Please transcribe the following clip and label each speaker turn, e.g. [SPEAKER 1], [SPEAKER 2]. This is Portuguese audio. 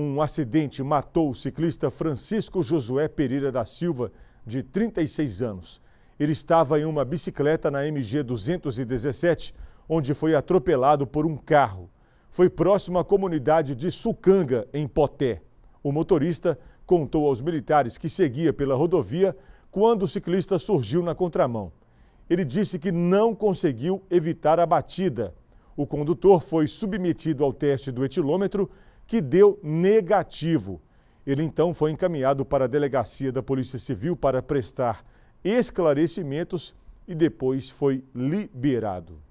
[SPEAKER 1] Um acidente matou o ciclista Francisco Josué Pereira da Silva, de 36 anos. Ele estava em uma bicicleta na MG 217, onde foi atropelado por um carro. Foi próximo à comunidade de Sucanga, em Poté. O motorista contou aos militares que seguia pela rodovia quando o ciclista surgiu na contramão. Ele disse que não conseguiu evitar a batida. O condutor foi submetido ao teste do etilômetro que deu negativo. Ele então foi encaminhado para a delegacia da Polícia Civil para prestar esclarecimentos e depois foi liberado.